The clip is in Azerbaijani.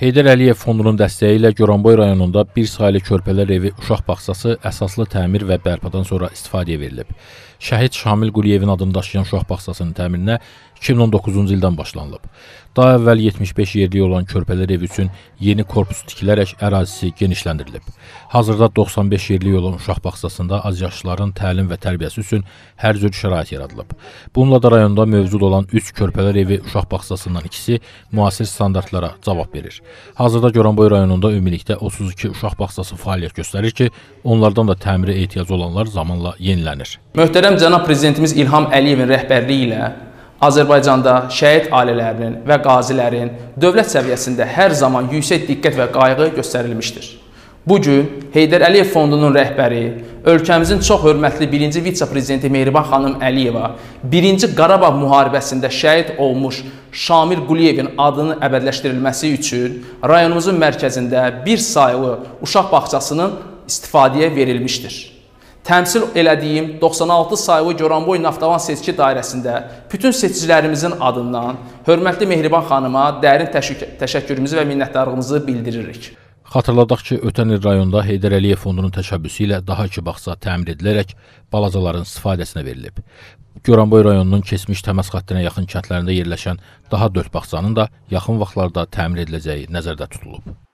Heydər Əliyev fondunun dəstəyi ilə Goranboy rayonunda bir saylı körpələr evi uşaq bağçası əsaslı təmir və bərpadan sonra istifadəyə verilib. Şəhid Şamil Quliyevin adını daşıyan uşaq bağçasının təmirinə 2019-cu ildən başlanılıb. Daha əvvəl 75 yerlik olan körpələr evi üçün yeni korpus tikilərək ərazisi genişləndirilib. Hazırda 95 yerlik olan uşaq bağçasında azyaşlıların təlim və tərbiyəsi üçün hər cür şərait yaradılıb. Bununla da rayonda mövcud olan 3 körpələr evi uşaq bağçasından ikisi müasir standartlara cavab verir. Hazırda Goranboy rayonunda ümumilikdə 32 uşaq bağçası fəaliyyət göstərir ki, onlardan da təmirə ehtiyacı olanlar zamanla yenilənir. Möhtərəm cənab prezidentimiz İlham Əliyevin rəhbərliyi ilə Azərbaycanda şəhid ailələrinin və qazilərin dövlət səviyyəsində hər zaman yüksək diqqət və qayğı göstərilmişdir. Bu gün Heydər Əliyev Fondunun rəhbəri, ölkəmizin çox hörmətli 1-ci vitse-prezidenti Mehriban xanım Əliyeva 1-ci Qarabağ müharibəsində şəhid olmuş Şamil Quliyevin adının əbədiləşdirilməsi üçün rayonumuzun mərkəzində bir saylı uşaq bağçasının istifadəyə verilmişdir təmsil elədiyim 96 saylı Goranboy Naftavan seçki dairəsində bütün seçicilərimizin adından hörmətli Mehriban xanıma dərin təşəkkürümüzü və minnətdarlığımızı bildiririk. Xatırladaq ki, ötən il rayonda Heydər Əliyev fondunun təşəbbüsü ilə daha iki bağça təmir edilərək balacaların istifadəsinə verilib. Goranboy rayonunun keçmiş təməs xəttinə yaxın kəndlərində yerləşən daha 4 bağçanın da yaxın vaxtlarda təmir ediləcəyi nəzərdə tutulub.